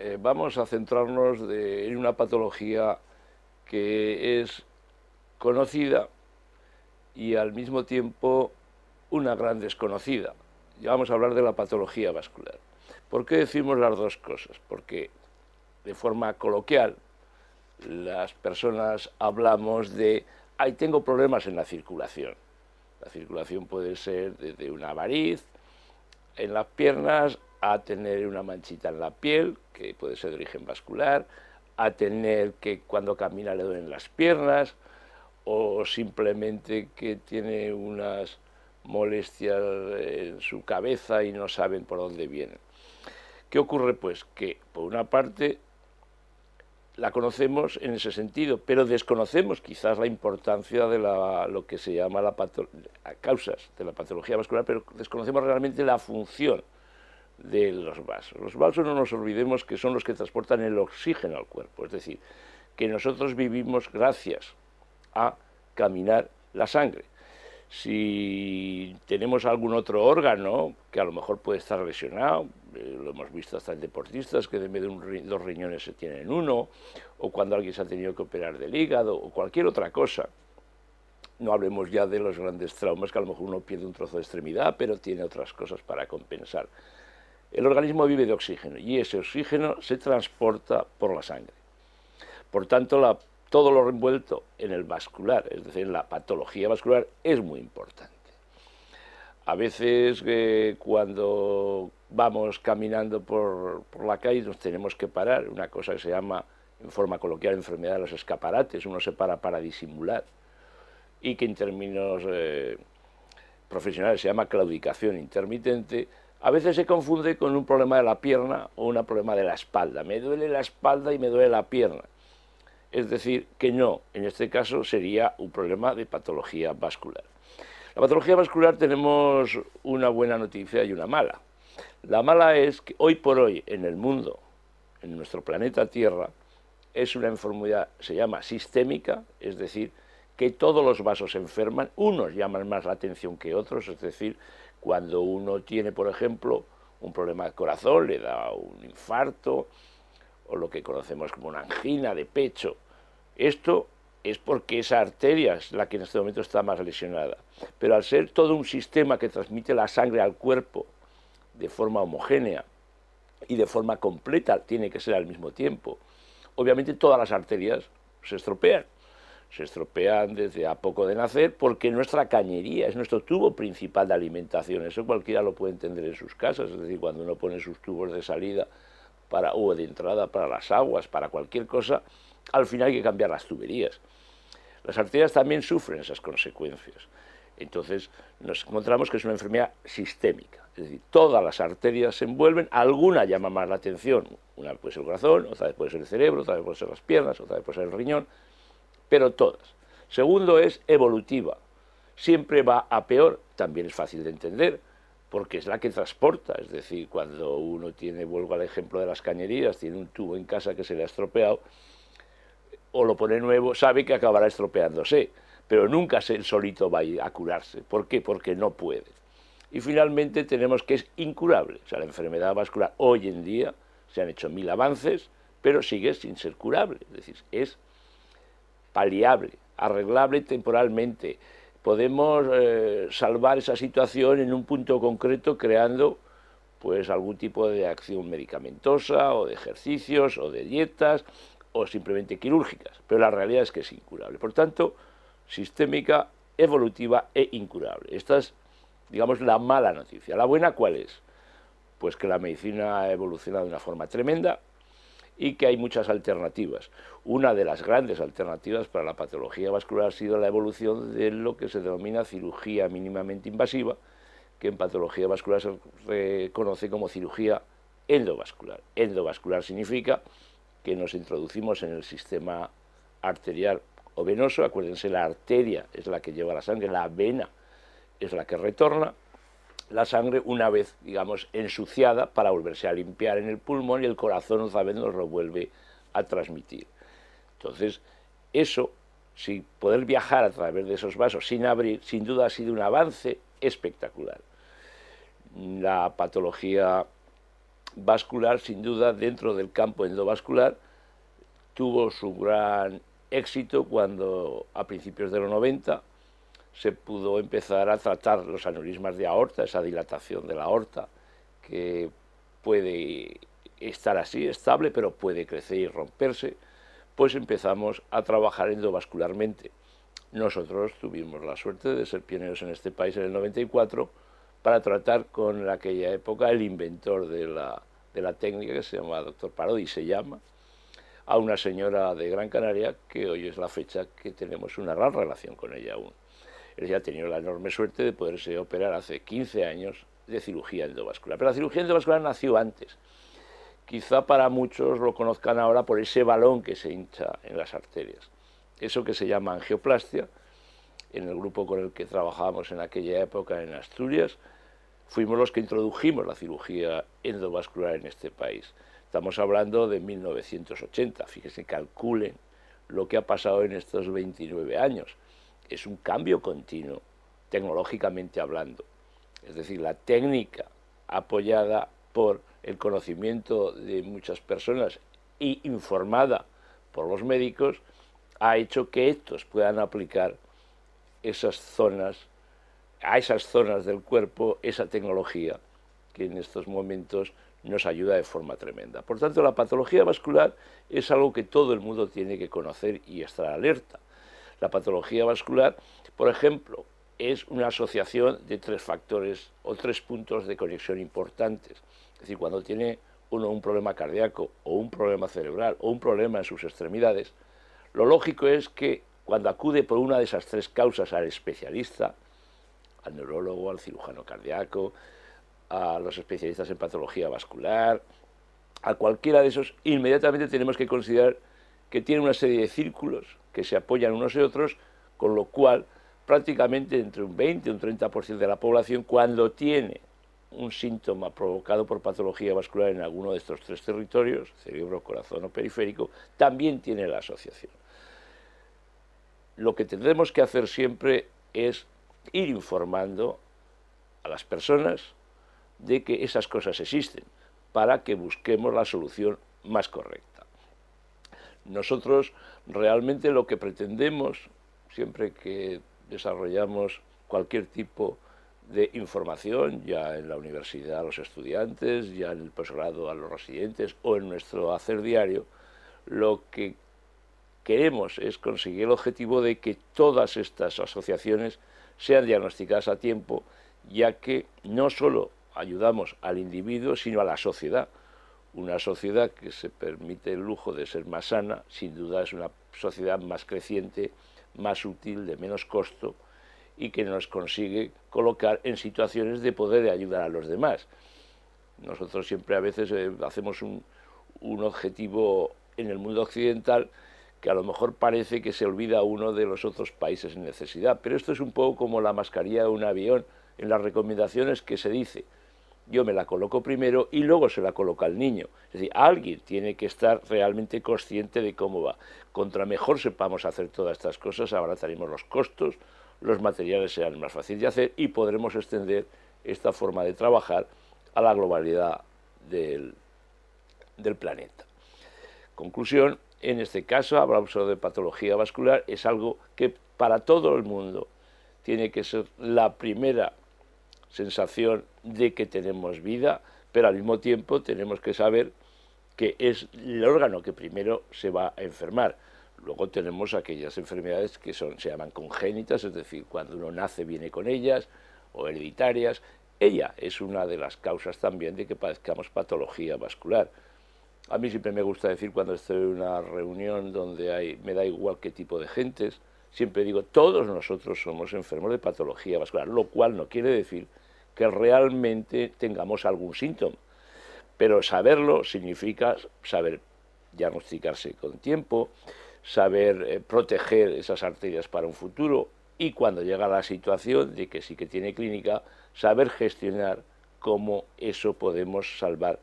Eh, vamos a centrarnos en una patología que es conocida y al mismo tiempo una gran desconocida. Ya vamos a hablar de la patología vascular. ¿Por qué decimos las dos cosas? Porque de forma coloquial las personas hablamos de, ay, tengo problemas en la circulación. La circulación puede ser desde una variz, en las piernas a tener una manchita en la piel, que puede ser de origen vascular, a tener que cuando camina le duelen las piernas, o simplemente que tiene unas molestias en su cabeza y no saben por dónde vienen. ¿Qué ocurre? Pues que, por una parte, la conocemos en ese sentido, pero desconocemos quizás la importancia de lo que se llama la causas de la patología vascular, pero desconocemos realmente la función de los vasos. Los vasos no nos olvidemos que son los que transportan el oxígeno al cuerpo, es decir, que nosotros vivimos gracias a caminar la sangre. Si tenemos algún otro órgano que a lo mejor puede estar lesionado, eh, lo hemos visto hasta en deportistas que de medio de dos riñones se tienen uno, o cuando alguien se ha tenido que operar del hígado, o cualquier otra cosa. No hablemos ya de los grandes traumas que a lo mejor uno pierde un trozo de extremidad, pero tiene otras cosas para compensar. El organismo vive de oxígeno y ese oxígeno se transporta por la sangre. Por tanto, todo lo revuelto en el vascular, es decir, en la patología vascular, es muy importante. A veces eh, cuando vamos caminando por, la calle nos tenemos que parar, una cosa que se llama, en forma coloquial, enfermedad de los escaparates, uno se para para disimular, y que en términos eh, profesionales se llama claudicación intermitente, a veces se confunde con un problema de la pierna o un problema de la espalda. Me duele la espalda y me duele la pierna. Es decir, que no, en este caso sería un problema de patología vascular. La patología vascular tenemos una buena noticia y una mala. La mala es que hoy por hoy en el mundo, en nuestro planeta Tierra, es una enfermedad, se llama sistémica, es decir, que todos los vasos enferman, unos llaman más la atención que otros, es decir, cuando uno tiene, por ejemplo, un problema de corazón, le da un infarto o lo que conocemos como una angina de pecho, esto es porque esa arteria es la que en este momento está más lesionada. Pero al ser todo un sistema que transmite la sangre al cuerpo de forma homogénea y de forma completa, tiene que ser al mismo tiempo, obviamente todas las arterias se estropean se estropean desde a poco de nacer porque nuestra cañería es nuestro tubo principal de alimentación. Eso cualquiera lo puede entender en sus casas, es decir, cuando uno pone sus tubos de salida para, o de entrada para las aguas, para cualquier cosa, al final hay que cambiar las tuberías. Las arterias también sufren esas consecuencias. Entonces nos encontramos que es una enfermedad sistémica, es decir, todas las arterias se envuelven, alguna llama más la atención, una puede ser el corazón, otra puede ser el cerebro, otra puede ser las piernas, otra puede ser el riñón, pero todas. Segundo es evolutiva, siempre va a peor, también es fácil de entender, porque es la que transporta, es decir, cuando uno tiene, vuelvo al ejemplo de las cañerías, tiene un tubo en casa que se le ha estropeado, o lo pone nuevo, sabe que acabará estropeándose, pero nunca él solito va a, a curarse. ¿Por qué? Porque no puede. Y finalmente tenemos que es incurable, o sea, la enfermedad vascular hoy en día se han hecho mil avances, pero sigue sin ser curable, es decir, es paliable, arreglable temporalmente. Podemos eh, salvar esa situación en un punto concreto creando pues algún tipo de acción medicamentosa o de ejercicios o de dietas o simplemente quirúrgicas, pero la realidad es que es incurable. Por tanto, sistémica, evolutiva e incurable. Esta es, digamos, la mala noticia. ¿La buena cuál es? Pues que la medicina ha evolucionado de una forma tremenda, y que hay muchas alternativas. Una de las grandes alternativas para la patología vascular ha sido la evolución de lo que se denomina cirugía mínimamente invasiva, que en patología vascular se conoce como cirugía endovascular. Endovascular significa que nos introducimos en el sistema arterial o venoso, acuérdense, la arteria es la que lleva la sangre, la vena es la que retorna, la sangre una vez, digamos, ensuciada para volverse a limpiar en el pulmón y el corazón otra vez nos lo vuelve a transmitir. Entonces, eso, si poder viajar a través de esos vasos sin abrir, sin duda ha sido un avance espectacular. La patología vascular, sin duda, dentro del campo endovascular, tuvo su gran éxito cuando a principios de los 90 se pudo empezar a tratar los aneurismas de aorta, esa dilatación de la aorta, que puede estar así, estable, pero puede crecer y romperse, pues empezamos a trabajar endovascularmente. Nosotros tuvimos la suerte de ser pioneros en este país en el 94 para tratar con aquella época el inventor de la, técnica que se llama doctor Parodi, se llama, a una señora de Gran Canaria que hoy es la fecha que tenemos una gran relación con ella aún. Él ya ha tenido la enorme suerte de poderse operar hace 15 años de cirugía endovascular. Pero la cirugía endovascular nació antes. Quizá para muchos lo conozcan ahora por ese balón que se hincha en las arterias. Eso que se llama angioplastia, en el grupo con el que trabajábamos en aquella época en Asturias, fuimos los que introdujimos la cirugía endovascular en este país. Estamos hablando de 1980, fíjense, calculen lo que ha pasado en estos 29 años es un cambio continuo, tecnológicamente hablando. Es decir, la técnica apoyada por el conocimiento de muchas personas y informada por los médicos, ha hecho que estos puedan aplicar esas zonas, a esas zonas del cuerpo, esa tecnología que en estos momentos nos ayuda de forma tremenda. Por tanto, la patología vascular es algo que todo el mundo tiene que conocer y estar alerta. La patología vascular, por ejemplo, es una asociación de tres factores o tres puntos de conexión importantes. Es decir, cuando tiene uno un problema cardíaco o un problema cerebral o un problema en sus extremidades, lo lógico es que cuando acude por una de esas tres causas al especialista, al neurólogo, al cirujano cardíaco, a los especialistas en patología vascular, a cualquiera de esos, inmediatamente tenemos que considerar que tiene una serie de círculos que se apoyan unos y otros, con lo cual prácticamente entre un 20 y un 30% de la población cuando tiene un síntoma provocado por patología vascular en alguno de estos tres territorios, cerebro, corazón o periférico, también tiene la asociación. Lo que tendremos que hacer siempre es ir informando a las personas de que esas cosas existen para que busquemos la solución más correcta. Nosotros realmente lo que pretendemos, siempre que desarrollamos cualquier tipo de información, ya en la universidad a los estudiantes, ya en el posgrado a los residentes o en nuestro hacer diario, lo que queremos es conseguir el objetivo de que todas estas asociaciones sean diagnosticadas a tiempo, ya que no solo ayudamos al individuo, sino a la sociedad. Una sociedad que se permite el lujo de ser más sana, sin duda es una sociedad más creciente, más útil, de menos costo y que nos consigue colocar en situaciones de poder ayudar a los demás. Nosotros siempre a veces eh, hacemos un, un objetivo en el mundo occidental que a lo mejor parece que se olvida uno de los otros países en necesidad, pero esto es un poco como la mascarilla de un avión en las recomendaciones que se dice yo me la coloco primero y luego se la coloca al niño. Es decir, alguien tiene que estar realmente consciente de cómo va. Contra mejor sepamos hacer todas estas cosas, abrazaremos los costos, los materiales serán más fáciles de hacer y podremos extender esta forma de trabajar a la globalidad del, del planeta. Conclusión, en este caso, hablamos de patología vascular, es algo que para todo el mundo tiene que ser la primera sensación de que tenemos vida, pero al mismo tiempo tenemos que saber que es el órgano que primero se va a enfermar. Luego tenemos aquellas enfermedades que se llaman congénitas, es decir, cuando uno nace viene con ellas, o hereditarias. Ella es una de las causas también de que padezcamos patología vascular. A mí siempre me gusta decir cuando estoy en una reunión donde me da igual qué tipo de gentes, Siempre digo, todos nosotros somos enfermos de patología vascular, lo cual no quiere decir que realmente tengamos algún síntoma. Pero saberlo significa saber diagnosticarse con tiempo, saber eh, proteger esas arterias para un futuro y cuando llega la situación de que sí que tiene clínica, saber gestionar cómo eso podemos salvar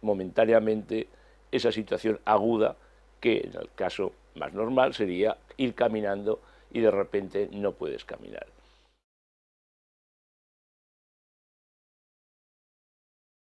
momentáneamente esa situación aguda que en el caso más normal sería ir caminando y de repente no puedes caminar.